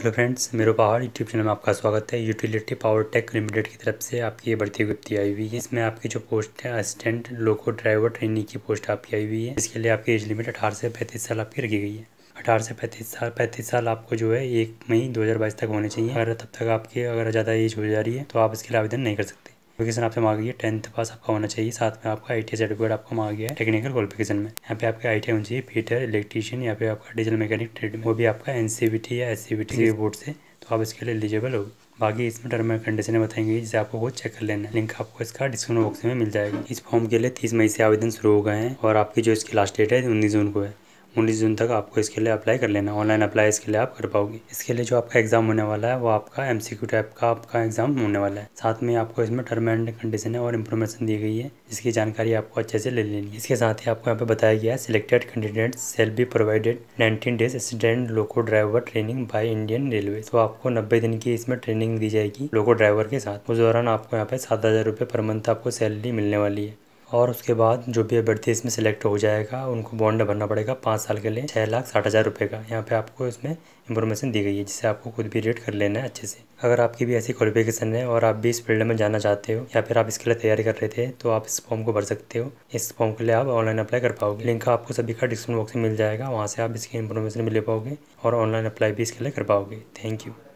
hello friends मेरो पहाड़ YouTube channel में आपका स्वागत है यूटिलिटी पावर टेक लिमिटेड की तरफ से आपकी ये बढ़ती विज्ञप्ति आई हुई है इसमें आपकी जो पोस्ट है असिस्टेंट लोको ड्राइवर ट्रेनिंग की पोस्ट आपकी आई हुई है इसके लिए आपकी एज लिमिट अठारह से पैंतीस साल आपकी रखी गई है अठारह से पैंतीस साल पैंतीस साल आपको जो है एक मई दो तक होने चाहिए अगर तब तक आपकी अगर ज़्यादा एज हो जा रही है तो आप इसके लिए आवेदन नहीं कर सकते क्वालिफिकेशन आपसे मांगी है टेंथ पास आपका होना चाहिए साथ में आपका आई सर्टिफिकेट आपको मांगा गया है टेक्निकल क्वालिफिकेशन में यहाँ पे आपके आई होनी चाहिए पीटर इलेक्ट्रीशियन या फिर आपका डीजल मैकेनिक ट्रेड वो भी आपका एन e या एस सी बोर्ड से तो आप इसके लिए एलिजिबल हो बाकी इसमें टर्म एंड कंडीशन बताएंगे जिसे आपको वो चेक कर लेना है लिंक आपको इसका डिस्क्रिप्शन बॉक्स में मिल जाएगा इस फॉर्म के लिए तीस मई से आवेदन शुरू हो गए हैं और आपकी जो इसकी लास्ट डेट है उन्नीस जून को है उन्नीस जून तक आपको इसके लिए अप्लाई कर लेना ऑनलाइन अप्लाई इसके लिए आप कर पाओगे इसके लिए जो आपका एग्जाम होने वाला है वो आपका एम टाइप का आपका एग्जाम होने वाला है साथ में आपको इसमें टर्म एंड कंडीशन और इन्फॉर्मेशन दी गई है इसकी जानकारी आपको अच्छे से ले लेनी इसके साथ ही आपको यहाँ पे बताया गया है selected candidate shall be provided nineteen days assistant loco driver training by Indian railway तो आपको नब्बे दिन की इसमें ट्रेनिंग दी जाएगी लोको ड्राइवर के साथ उस दौरान आपको यहाँ पे सात हज़ार रुपये पर मंथ आपको सैलरी मिलने वाली है और उसके बाद जो भी अभ्यर्थी इसमें सेलेक्ट हो जाएगा उनको बॉन्ड भरना पड़ेगा पाँच साल के लिए छः लाख साठ हज़ार रुपये का यहाँ पे आपको इसमें इन्फॉर्मेशन दी गई है जिसे आपको खुद भी रेट कर लेना है अच्छे से अगर आपकी भी ऐसी क्वालिफिकेशन है और आप भी इस फील्ड में जाना चाहते हो या फिर आप इसके लिए तैयारी कर रहे थे तो आप इस फॉर्म को भर सकते हो इस फॉर्म के लिए आप ऑनलाइन अप्लाई कर पाओगे लिंक आपको सभी का डिस्क्रिप्शन बॉक्स में मिल जाएगा वहाँ से आप इसकी इन्फॉर्मेशन भी ले पाओगे और ऑनलाइन अप्लाई भी इसके लिए कर पाओगे थैंक यू